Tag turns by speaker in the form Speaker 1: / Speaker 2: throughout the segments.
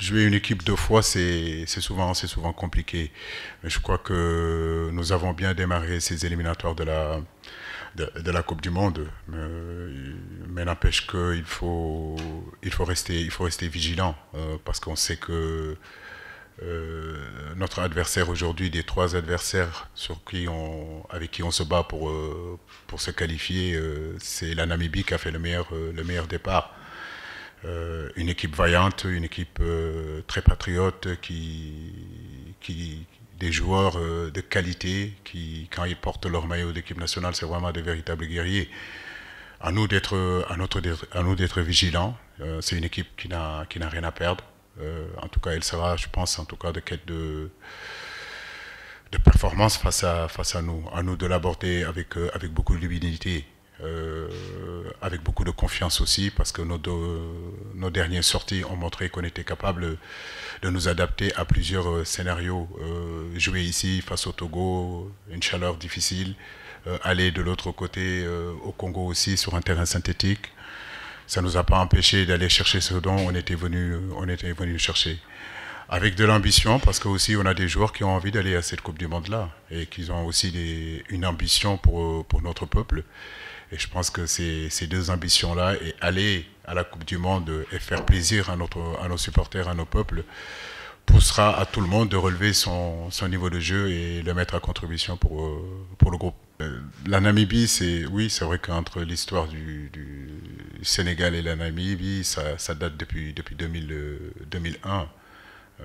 Speaker 1: Jouer une équipe deux fois, c'est souvent, souvent compliqué. Mais je crois que nous avons bien démarré ces éliminatoires de la, Coupe du Monde. Mais, n'empêche qu'il faut, il faut, rester, vigilant euh, parce qu'on sait que euh, notre adversaire aujourd'hui, des trois adversaires avec qui on se bat pour, euh, se qualifier, c'est la Namibie qui a fait le meilleur départ. Euh, une équipe vaillante, une équipe euh, très patriote qui, des joueurs euh, de qualité qui, quand ils portent leur maillot d'équipe nationale, c'est vraiment des véritables guerriers. À nous d'être, à notre, à nous d'être vigilants. c'est une équipe qui n'a, qui n'a rien à perdre. en tout cas, elle sera, je pense, en tout cas, de quête de, de performance face à, face à nous. À nous de l'aborder avec, avec beaucoup de lucidité avec beaucoup de confiance aussi, parce que nos, nos dernières sorties ont montré qu'on était capable de nous adapter à plusieurs euh, scénarios. Euh, jouer ici face au Togo, une chaleur difficile, euh, aller de l'autre côté au Congo aussi sur un terrain synthétique. Ça ne nous a pas empêché d'aller chercher ce dont on était venu, on était venu chercher avec de l'ambition, parce que aussi on a des joueurs qui ont envie d'aller à cette Coupe du Monde-là, et qui ont aussi des, une ambition pour, pour notre peuple. Et je pense que ces, ces deux ambitions-là, et aller à la Coupe du Monde et faire plaisir à, notre, à nos supporters, à nos peuples, poussera à tout le monde de relever son, son, niveau de jeu et le mettre à contribution pour, pour le groupe. Euh, la Namibie, c'est oui, c'est vrai qu'entre l'histoire du, du, Sénégal et la Namibie, ça, date depuis, depuis 2000, 2001.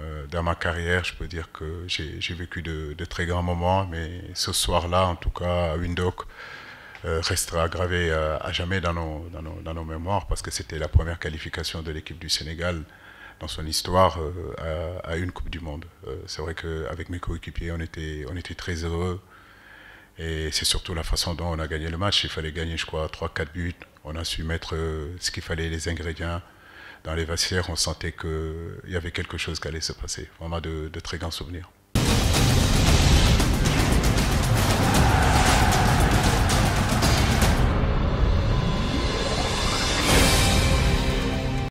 Speaker 1: Euh, dans ma carrière, je peux dire que j'ai vécu de, très grands moments, mais ce soir-là, en tout cas, Windhoek euh, restera gravé euh, à, jamais dans nos, mémoires parce que c'était la première qualification de l'équipe du Sénégal dans son histoire à, une Coupe du Monde. c'est vrai qu'avec mes coéquipiers, on était, on était très heureux. Et c'est surtout la façon dont on a gagné le match. Il fallait gagner, je crois, 3-4 buts. On a su mettre ce qu'il fallait, les ingrédients dans les vestiaires, on sentait qu'il y avait quelque chose qui allait se passer. Vraiment de, de très grands souvenirs.